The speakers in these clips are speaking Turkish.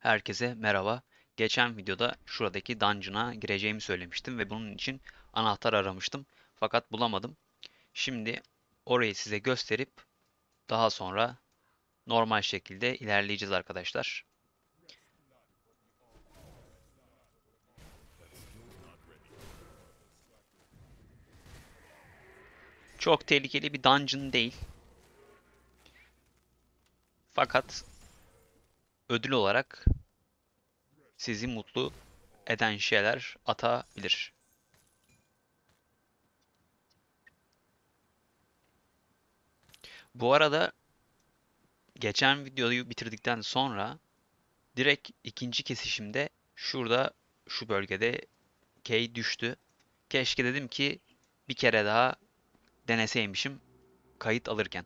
Herkese merhaba. Geçen videoda şuradaki dungeon'a gireceğimi söylemiştim ve bunun için anahtar aramıştım. Fakat bulamadım. Şimdi orayı size gösterip daha sonra normal şekilde ilerleyeceğiz arkadaşlar. Çok tehlikeli bir dungeon değil. Fakat ödül olarak sizi mutlu eden şeyler atabilir. Bu arada geçen videoyu bitirdikten sonra direkt ikinci kesişimde şurada şu bölgede K düştü. Keşke dedim ki bir kere daha deneseymişim kayıt alırken.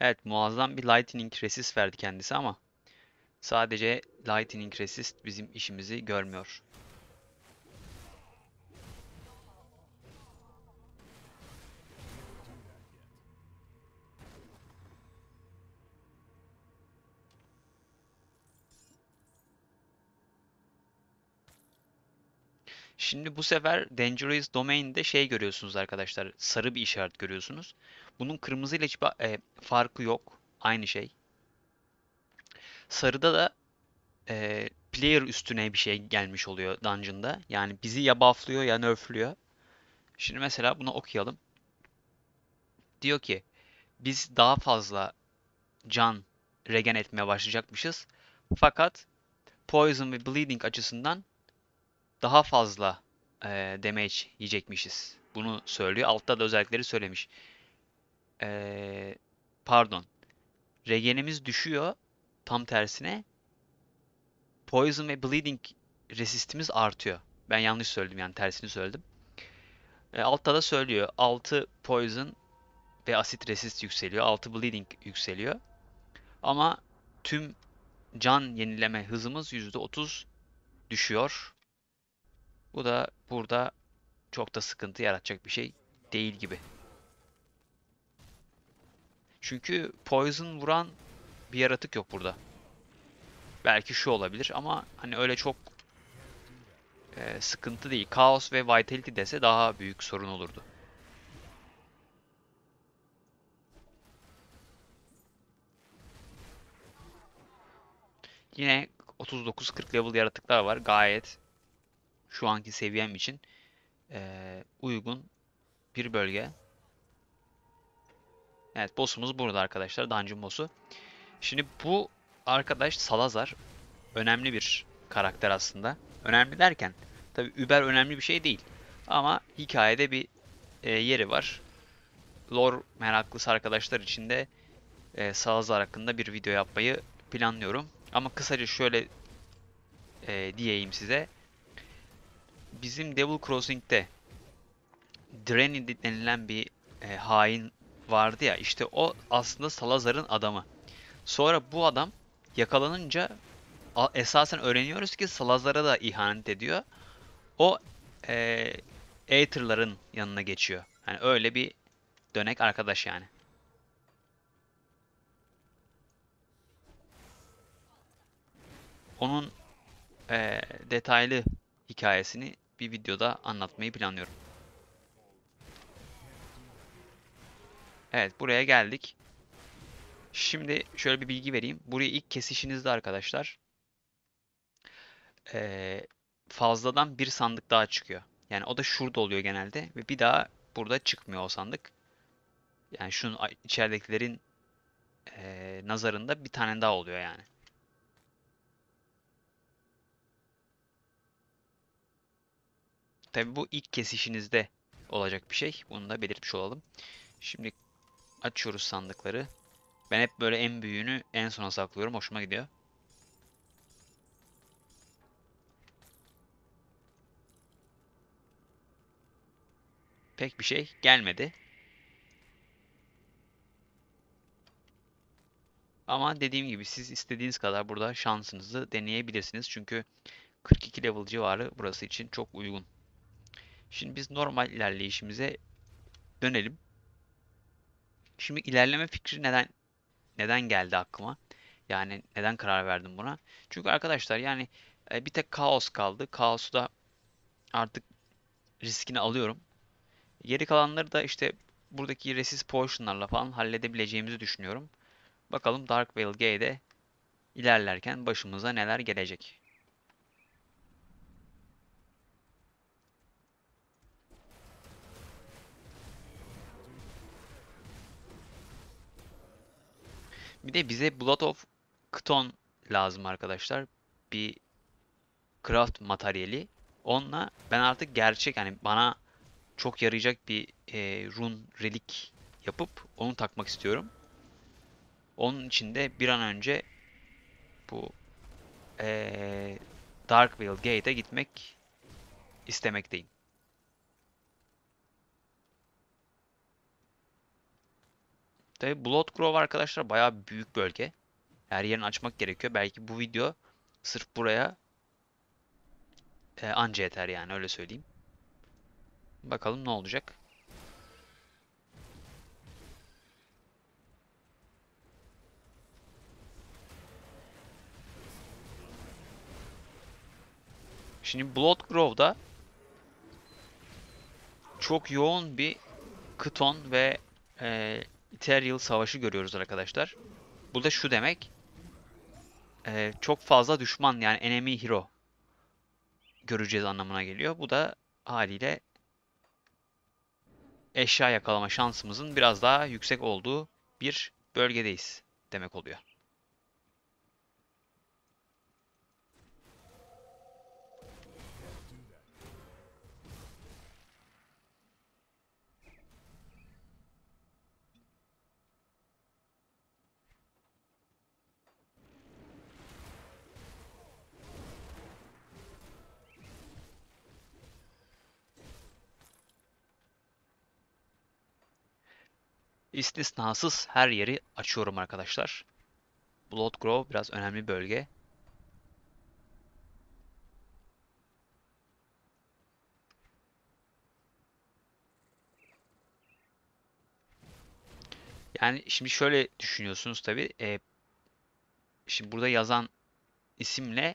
Evet muazzam bir Lightning Resist verdi kendisi ama sadece Lightning Resist bizim işimizi görmüyor. Şimdi bu sefer Dangerous Domain'de şey görüyorsunuz arkadaşlar. Sarı bir işaret görüyorsunuz. Bunun kırmızıyla ile hiçbir e, farkı yok. Aynı şey. Sarıda da e, player üstüne bir şey gelmiş oluyor dungeon'da. Yani bizi ya bufflıyor ya nerflüyor. Şimdi mesela bunu okuyalım. Diyor ki biz daha fazla can regen etmeye başlayacakmışız. Fakat poison ve bleeding açısından daha fazla e, damage yiyecekmişiz. Bunu söylüyor. Altta da özellikleri söylemiş. E, pardon. Regenimiz düşüyor. Tam tersine. Poison ve bleeding resistimiz artıyor. Ben yanlış söyledim yani tersini söyledim. E, altta da söylüyor. 6 poison ve asit resist yükseliyor. 6 bleeding yükseliyor. Ama tüm can yenileme hızımız %30 düşüyor. Bu da burada çok da sıkıntı yaratacak bir şey değil gibi. Çünkü poison vuran bir yaratık yok burada. Belki şu olabilir ama hani öyle çok e, sıkıntı değil. Chaos ve vitality dese daha büyük sorun olurdu. Yine 39-40 level yaratıklar var. Gayet şu anki seviyem için e, uygun bir bölge. Evet boss'umuz burada arkadaşlar. Dungeon boss'u. Şimdi bu arkadaş Salazar önemli bir karakter aslında. Önemli derken tabi Uber önemli bir şey değil. Ama hikayede bir e, yeri var. Lore meraklısı arkadaşlar için de e, Salazar hakkında bir video yapmayı planlıyorum. Ama kısaca şöyle e, diyeyim size bizim Devil Crossing'de Drenny denilen bir e, hain vardı ya işte o aslında Salazar'ın adamı. Sonra bu adam yakalanınca esasen öğreniyoruz ki Salazar'a da ihanet ediyor. O e, Aether'ların yanına geçiyor. Yani öyle bir dönek arkadaş yani. Onun e, detaylı hikayesini bir videoda anlatmayı planlıyorum. Evet buraya geldik. Şimdi şöyle bir bilgi vereyim. Burayı ilk kesişinizde arkadaşlar ee, fazladan bir sandık daha çıkıyor. Yani o da şurada oluyor genelde ve bir daha burada çıkmıyor o sandık. Yani şunun içeridekilerin e, nazarında bir tane daha oluyor yani. Tabi bu ilk kesişinizde olacak bir şey. Bunu da belirtmiş olalım. Şimdi açıyoruz sandıkları. Ben hep böyle en büyüğünü en sona saklıyorum. Hoşuma gidiyor. Pek bir şey gelmedi. Ama dediğim gibi siz istediğiniz kadar burada şansınızı deneyebilirsiniz. Çünkü 42 level civarı burası için çok uygun. Şimdi biz normal ilerleyişimize dönelim. Şimdi ilerleme fikri neden neden geldi aklıma? Yani neden karar verdim buna? Çünkü arkadaşlar yani e, bir tek kaos kaldı. Kaosu da artık riskini alıyorum. Geri kalanları da işte buradaki resist potionlarla falan halledebileceğimizi düşünüyorum. Bakalım Dark Veil G'de ilerlerken başımıza neler gelecek. Bir de bize Blood of Kton lazım arkadaşlar. Bir craft materyali. Onunla ben artık gerçek yani bana çok yarayacak bir e, run relik yapıp onu takmak istiyorum. Onun için de bir an önce bu e, Dark Veil Gate'e gitmek istemekteyim. Tabi Blood Grove arkadaşlar bayağı büyük bölge. Her yerini açmak gerekiyor. Belki bu video sırf buraya e, anca yeter yani öyle söyleyeyim. Bakalım ne olacak. Şimdi Blood Grove'da çok yoğun bir Kton ve e, Ethereal Savaşı görüyoruz arkadaşlar. Bu da şu demek. Ee, çok fazla düşman yani enemy hero göreceğiz anlamına geliyor. Bu da haliyle eşya yakalama şansımızın biraz daha yüksek olduğu bir bölgedeyiz demek oluyor. İstisnasız her yeri açıyorum arkadaşlar. Blood Grove biraz önemli bölge. Yani şimdi şöyle düşünüyorsunuz tabi. E, şimdi burada yazan isimle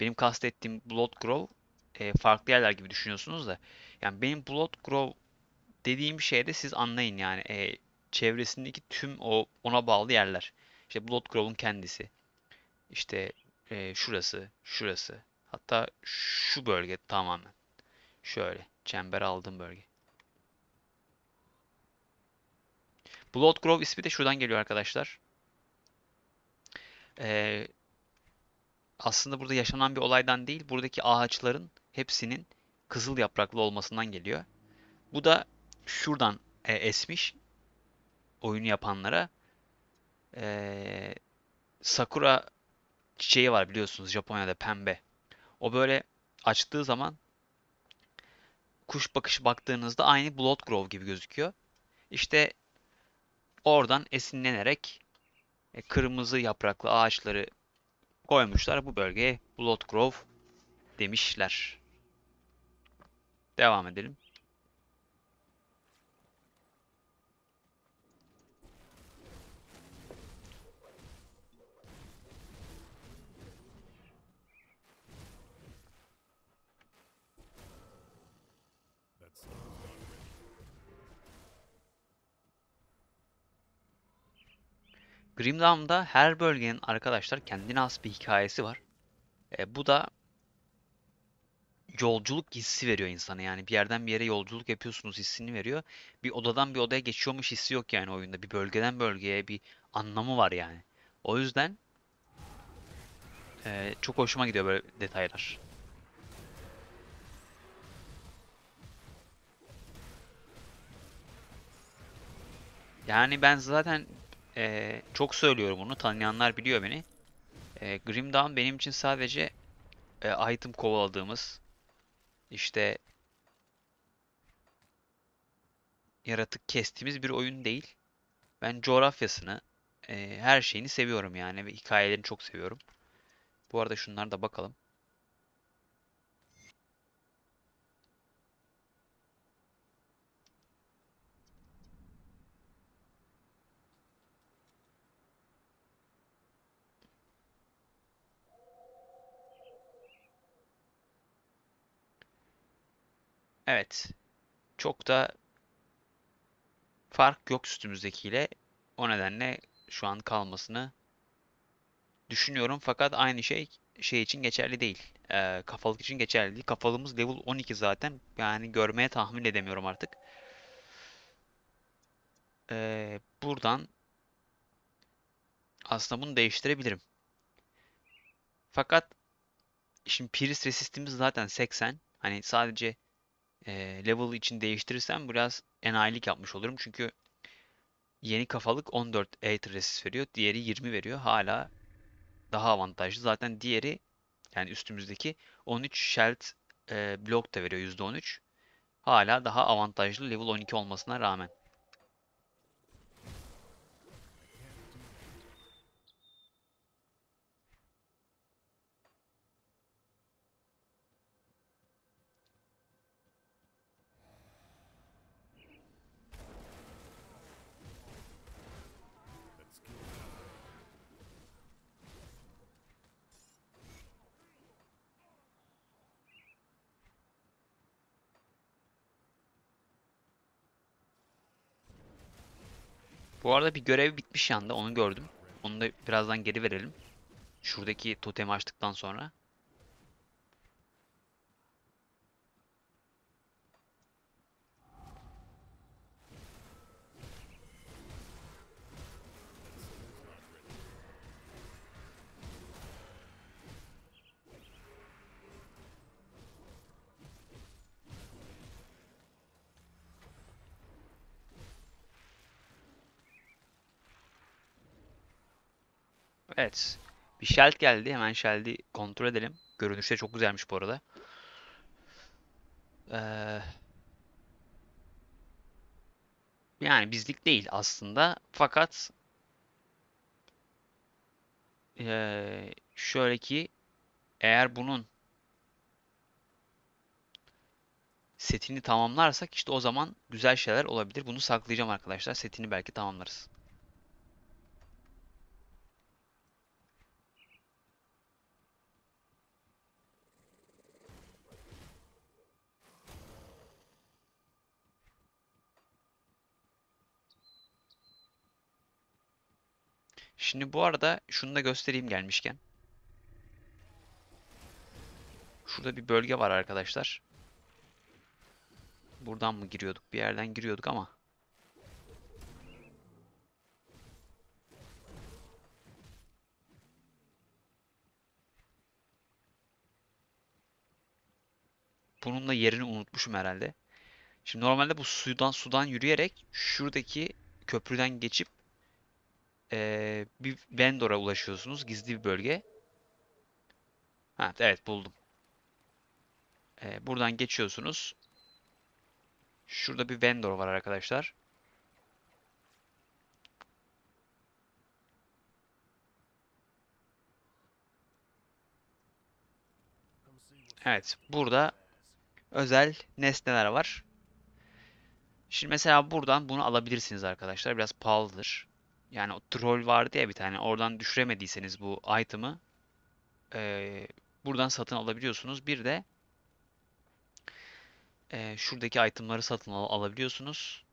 benim kastettiğim Blood Grove e, farklı yerler gibi düşünüyorsunuz da. Yani benim Blood Grove dediğim şeyde siz anlayın yani. E, çevresindeki tüm o ona bağlı yerler. İşte Bloodgrove'un kendisi. İşte e, şurası, şurası. Hatta şu bölge tamamen. Şöyle. Çember aldığım bölge. Bloodgrove ismi de şuradan geliyor arkadaşlar. Ee, aslında burada yaşanan bir olaydan değil, buradaki ağaçların hepsinin kızıl yapraklı olmasından geliyor. Bu da şuradan e, esmiş oyunu yapanlara ee, sakura çiçeği var biliyorsunuz Japonya'da pembe. O böyle açtığı zaman kuş bakışı baktığınızda aynı Blood Grove gibi gözüküyor. İşte oradan esinlenerek e, kırmızı yapraklı ağaçları koymuşlar bu bölgeye Blood Grove demişler. Devam edelim. Grimdawn'da her bölgenin arkadaşlar kendine has bir hikayesi var. E, bu da yolculuk hissi veriyor insana yani bir yerden bir yere yolculuk yapıyorsunuz hissini veriyor. Bir odadan bir odaya geçiyormuş hissi yok yani oyunda. Bir bölgeden bölgeye bir anlamı var yani. O yüzden e, çok hoşuma gidiyor böyle detaylar. Yani ben zaten ee, çok söylüyorum bunu. Tanıyanlar biliyor beni. Ee, Grim Dawn benim için sadece e, item kovaladığımız işte yaratık kestiğimiz bir oyun değil. Ben coğrafyasını, e, her şeyini seviyorum yani ve hikayelerini çok seviyorum. Bu arada şunlara da bakalım. Evet. Çok da fark yok üstümüzdekiyle. O nedenle şu an kalmasını düşünüyorum. Fakat aynı şey şey için geçerli değil. E, kafalık için geçerli değil. Kafalığımız level 12 zaten. Yani görmeye tahmin edemiyorum artık. E, buradan aslında bunu değiştirebilirim. Fakat şimdi Priest resistimiz zaten 80. Hani sadece e, level için değiştirirsem biraz enayilik yapmış olurum. Çünkü yeni kafalık 14 Aether Resist veriyor. Diğeri 20 veriyor. Hala daha avantajlı. Zaten diğeri yani üstümüzdeki 13 Sheld e, blok da veriyor %13. Hala daha avantajlı level 12 olmasına rağmen. Bu arada bir görev bitmiş yanda onu gördüm. Onu da birazdan geri verelim. Şuradaki totemi açtıktan sonra. Evet. Bir Sheld geldi. Hemen Sheld'i kontrol edelim. Görünüşte çok güzelmiş bu arada. Ee, yani bizlik değil aslında. Fakat ee, şöyle ki eğer bunun setini tamamlarsak işte o zaman güzel şeyler olabilir. Bunu saklayacağım arkadaşlar. Setini belki tamamlarız. Şimdi bu arada şunu da göstereyim gelmişken. Şurada bir bölge var arkadaşlar. Buradan mı giriyorduk? Bir yerden giriyorduk ama. Bunun da yerini unutmuşum herhalde. Şimdi normalde bu sudan sudan yürüyerek şuradaki köprüden geçip e, bir vendor'a ulaşıyorsunuz. Gizli bir bölge. Ha, evet buldum. E, buradan geçiyorsunuz. Şurada bir vendor var arkadaşlar. Evet, burada özel nesneler var. Şimdi mesela buradan bunu alabilirsiniz arkadaşlar. Biraz pahalıdır yani o troll vardı ya bir tane oradan düşüremediyseniz bu item'ı e, buradan satın alabiliyorsunuz. Bir de e, şuradaki itemları satın al alabiliyorsunuz.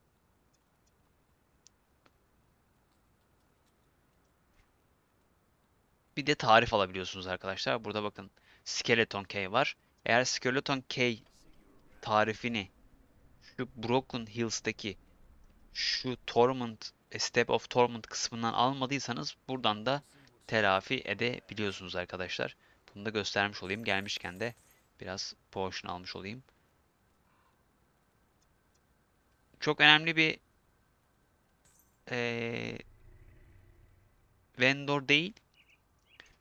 Bir de tarif alabiliyorsunuz arkadaşlar. Burada bakın Skeleton K var. Eğer Skeleton K tarifini şu Broken Hills'teki şu Torment e, Step of Torment kısmından almadıysanız buradan da telafi edebiliyorsunuz arkadaşlar. Bunu da göstermiş olayım. Gelmişken de biraz portion almış olayım. Çok önemli bir ee, vendor değil.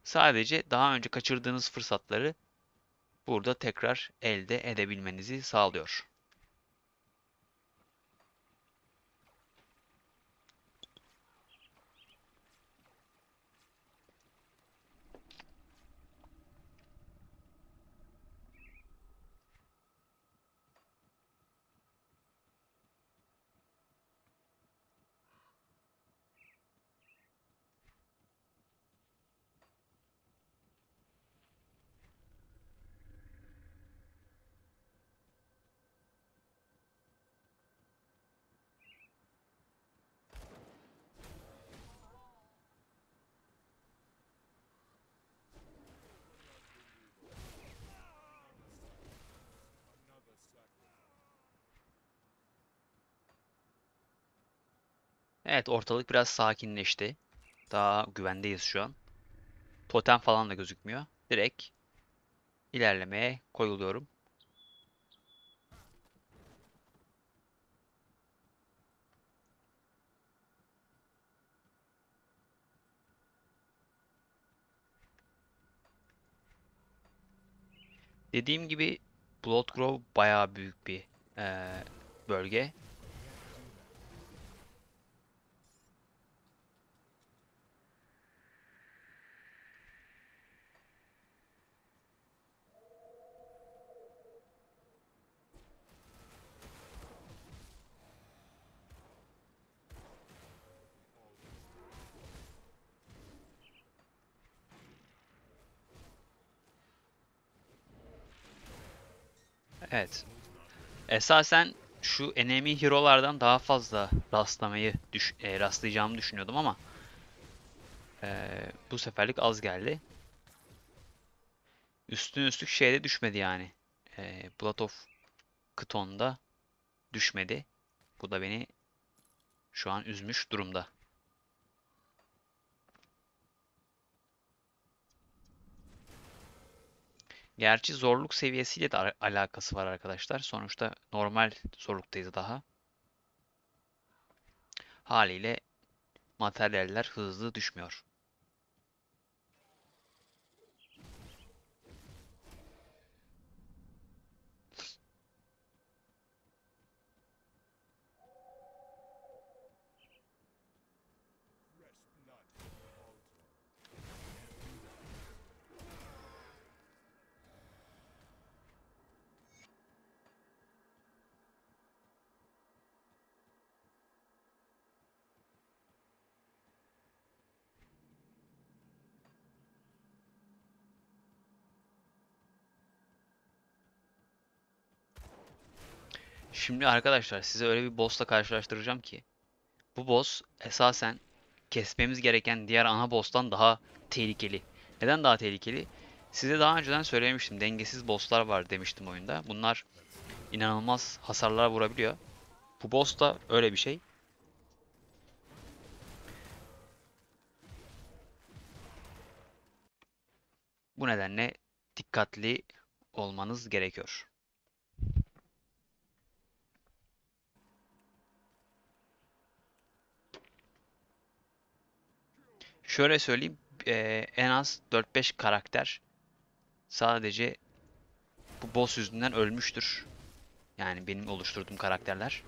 Sadece daha önce kaçırdığınız fırsatları burada tekrar elde edebilmenizi sağlıyor. Evet ortalık biraz sakinleşti. Daha güvendeyiz şu an. Totem falan da gözükmüyor. Direkt ilerlemeye koyuluyorum. Dediğim gibi Blood Grove bayağı büyük bir e, bölge. Esasen şu enemy hero'lardan daha fazla rastlamayı düş e, rastlayacağımı düşünüyordum ama e, bu seferlik az geldi. Üstün üstlük şeyde düşmedi yani. E, Blood of Kton'da düşmedi. Bu da beni şu an üzmüş durumda. Gerçi zorluk seviyesiyle de alakası var arkadaşlar. Sonuçta normal zorluktayız daha. Haliyle materyaller hızlı düşmüyor. Şimdi arkadaşlar size öyle bir boss'la karşılaştıracağım ki. Bu boss esasen kesmemiz gereken diğer ana boss'tan daha tehlikeli. Neden daha tehlikeli? Size daha önceden söylemiştim. Dengesiz boss'lar var demiştim oyunda. Bunlar inanılmaz hasarlara vurabiliyor. Bu boss da öyle bir şey. Bu nedenle dikkatli olmanız gerekiyor. şöyle söyleyeyim e, en az 4-5 karakter sadece bu boss yüzünden ölmüştür. Yani benim oluşturduğum karakterler.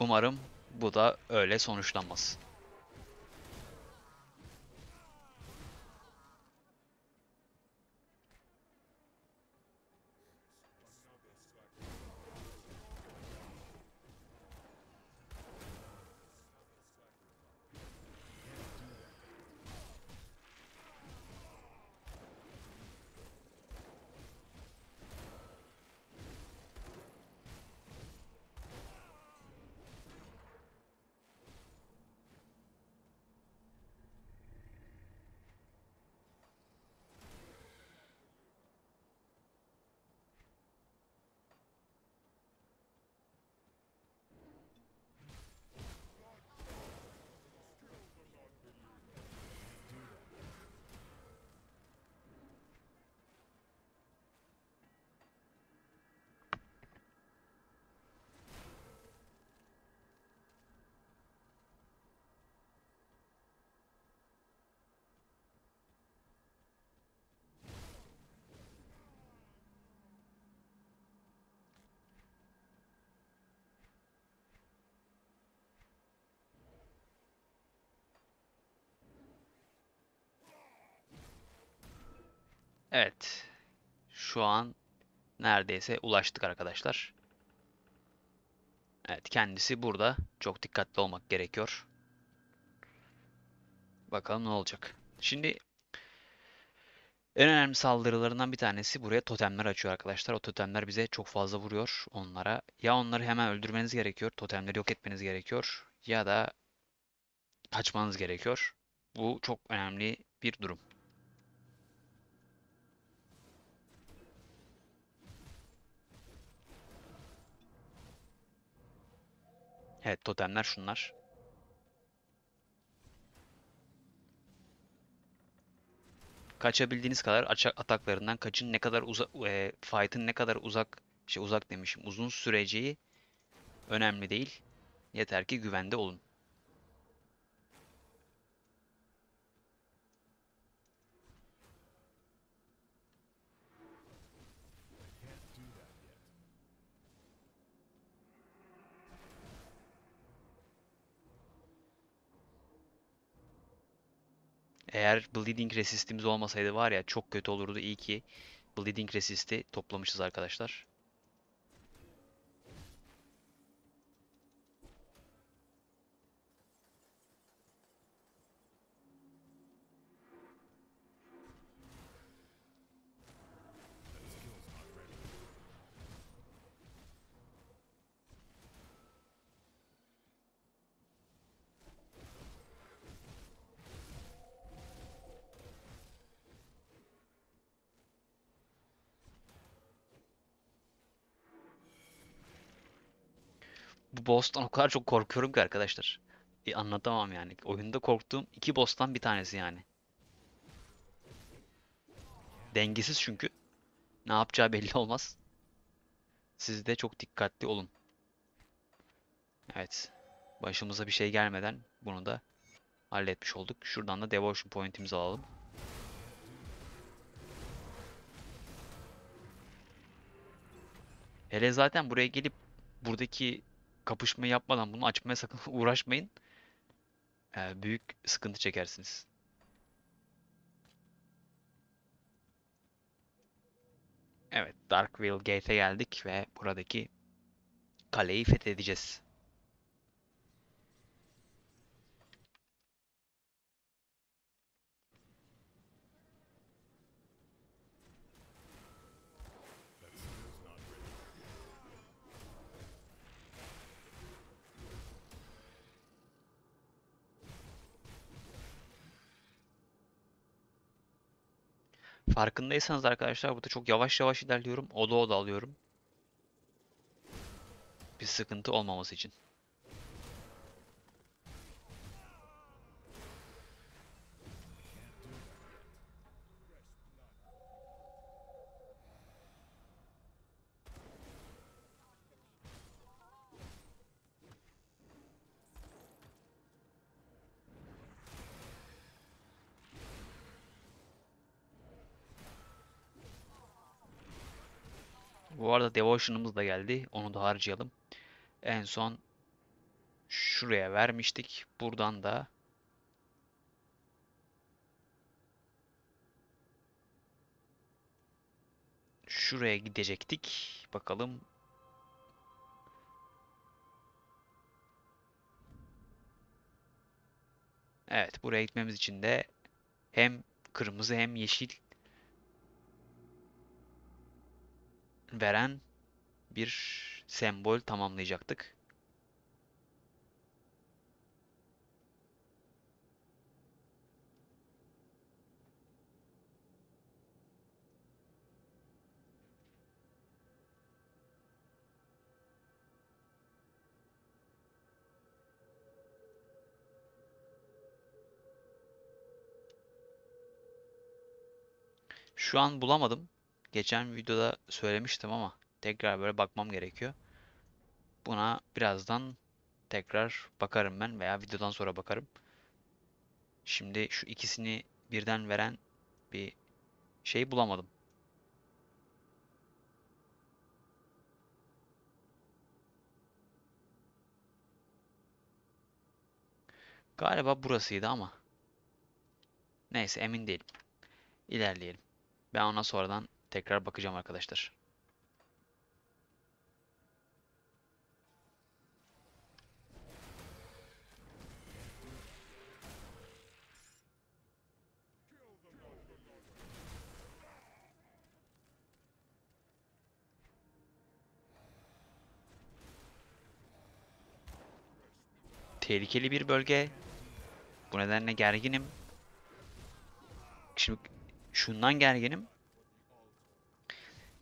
Umarım bu da öyle sonuçlanmasın. Evet. Şu an neredeyse ulaştık arkadaşlar. Evet kendisi burada. Çok dikkatli olmak gerekiyor. Bakalım ne olacak. Şimdi en önemli saldırılarından bir tanesi buraya totemler açıyor arkadaşlar. O totemler bize çok fazla vuruyor onlara. Ya onları hemen öldürmeniz gerekiyor. Totemleri yok etmeniz gerekiyor. Ya da kaçmanız gerekiyor. Bu çok önemli bir durum. Evet totemler şunlar. Kaçabildiğiniz kadar ataklarından kaçın. Ne kadar uzak e, fight'ın ne kadar uzak şey uzak demişim. Uzun süreceği önemli değil. Yeter ki güvende olun. Eğer Bleeding Resist'imiz olmasaydı var ya çok kötü olurdu. İyi ki Bleeding Resist'i toplamışız arkadaşlar. bu boss'tan o kadar çok korkuyorum ki arkadaşlar. E, anlatamam yani. Oyunda korktuğum iki boss'tan bir tanesi yani. Dengesiz çünkü. Ne yapacağı belli olmaz. Siz de çok dikkatli olun. Evet. Başımıza bir şey gelmeden bunu da halletmiş olduk. Şuradan da devotion point'imizi alalım. Hele zaten buraya gelip buradaki kapışma yapmadan bunu açmaya sakın uğraşmayın. Yani ee, büyük sıkıntı çekersiniz. Evet, Darkville Gate'e geldik ve buradaki kaleyi fethedeceğiz. Farkındaysanız arkadaşlar burada çok yavaş yavaş ilerliyorum. Oda oda alıyorum. Bir sıkıntı olmaması için. Bu arada Devotion'ımız da geldi. Onu da harcayalım. En son şuraya vermiştik. Buradan da şuraya gidecektik. Bakalım. Evet, buraya gitmemiz için de hem kırmızı hem yeşil veren bir sembol tamamlayacaktık. Şu an bulamadım. Geçen videoda söylemiştim ama tekrar böyle bakmam gerekiyor. Buna birazdan tekrar bakarım ben veya videodan sonra bakarım. Şimdi şu ikisini birden veren bir şey bulamadım. Galiba burasıydı ama. Neyse emin değilim. İlerleyelim. Ben ona sonradan Tekrar bakacağım arkadaşlar. tehlikeli bir bölge. Bu nedenle gerginim. Şimdi şundan gerginim.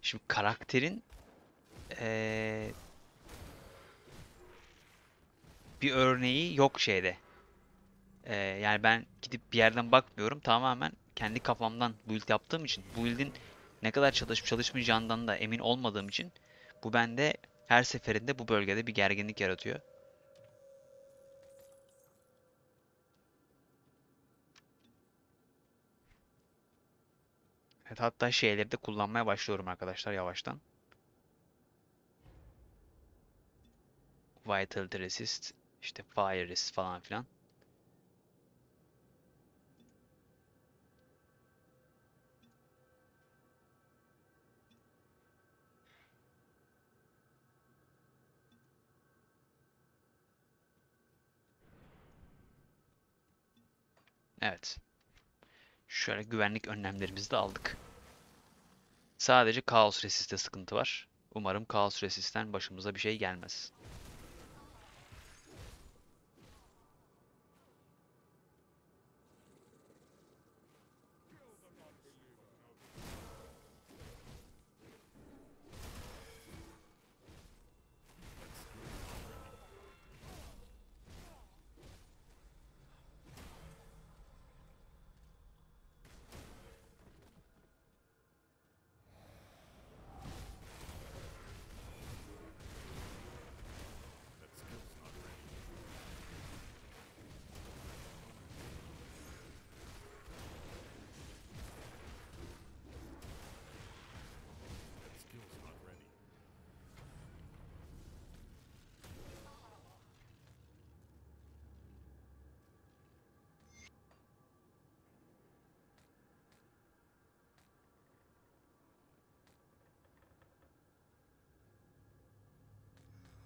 Şimdi karakterin ee, bir örneği yok şeyde. E, yani ben gidip bir yerden bakmıyorum. Tamamen kendi kafamdan build yaptığım için. Build'in ne kadar çalışıp çalışmayacağından da emin olmadığım için bu bende her seferinde bu bölgede bir gerginlik yaratıyor. Evet, hatta şeyleri de kullanmaya başlıyorum arkadaşlar yavaştan. Vitality Resist, işte Fire Resist falan filan. Evet. Şöyle güvenlik önlemlerimizi de aldık. Sadece Chaos Resist'te sıkıntı var. Umarım Chaos Resist'ten başımıza bir şey gelmez.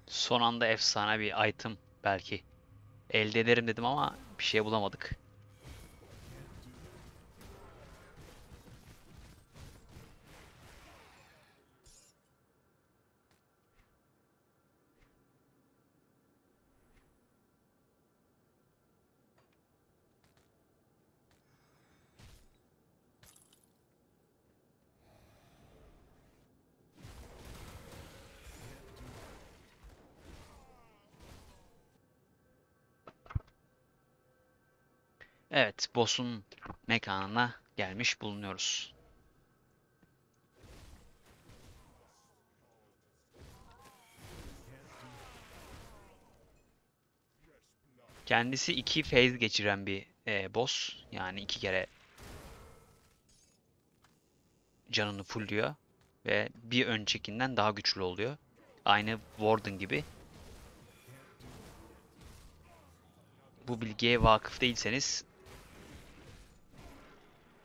son anda efsane bir item belki elde ederim dedim ama bir şey bulamadık. Evet, boss'un mekanına gelmiş bulunuyoruz. Kendisi iki phase geçiren bir e, boss. Yani iki kere canını fullüyor ve bir öncekinden daha güçlü oluyor. Aynı Warden gibi. Bu bilgiye vakıf değilseniz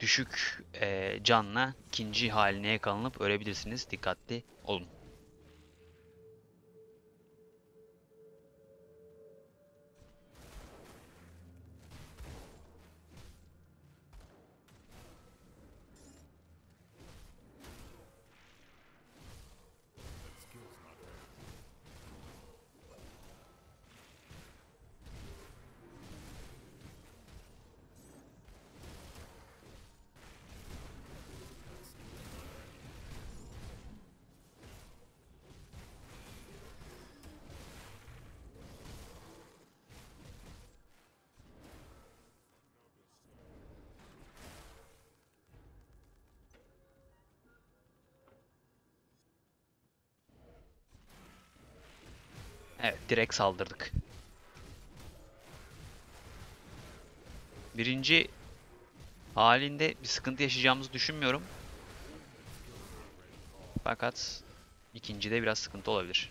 düşük e, canla ikinci haline yakalanıp ölebilirsiniz. Dikkatli olun. Evet direkt saldırdık. Birinci halinde bir sıkıntı yaşayacağımızı düşünmüyorum. Fakat ikincide biraz sıkıntı olabilir.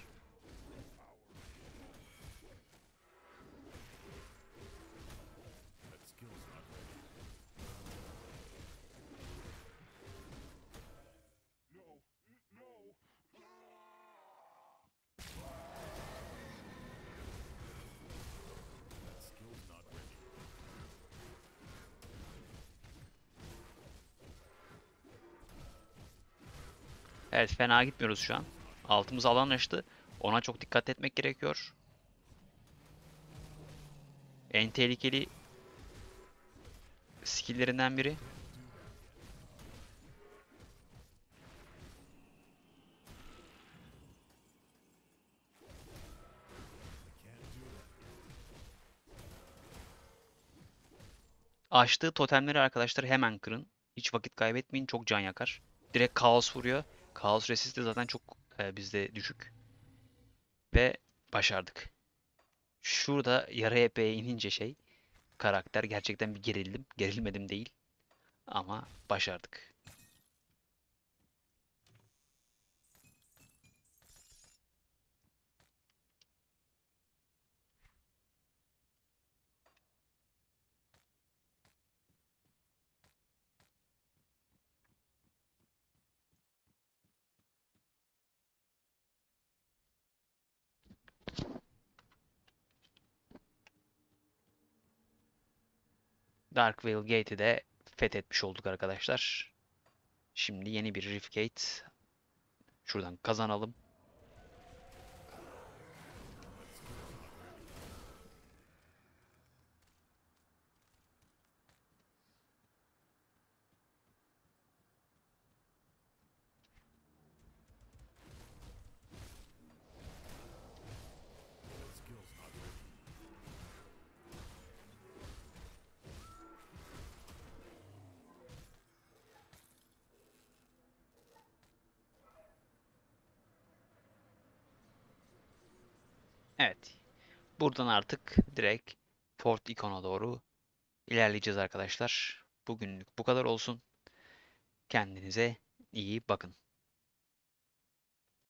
Evet fena gitmiyoruz şu an. Altımız alan açtı. Ona çok dikkat etmek gerekiyor. En tehlikeli skillerinden biri. Açtığı totemleri arkadaşlar hemen kırın. Hiç vakit kaybetmeyin. Çok can yakar. Direkt kaos vuruyor. Chaos Resist de zaten çok e, bizde düşük. Ve başardık. Şurada yarı HP'ye inince şey karakter gerçekten bir gerildim. Gerilmedim değil. Ama başardık. Dark Veil Gate'i de fethetmiş olduk arkadaşlar. Şimdi yeni bir Rift Gate. Şuradan kazanalım. Buradan artık direkt Fort Icon'a doğru ilerleyeceğiz arkadaşlar. Bugünlük bu kadar olsun. Kendinize iyi bakın.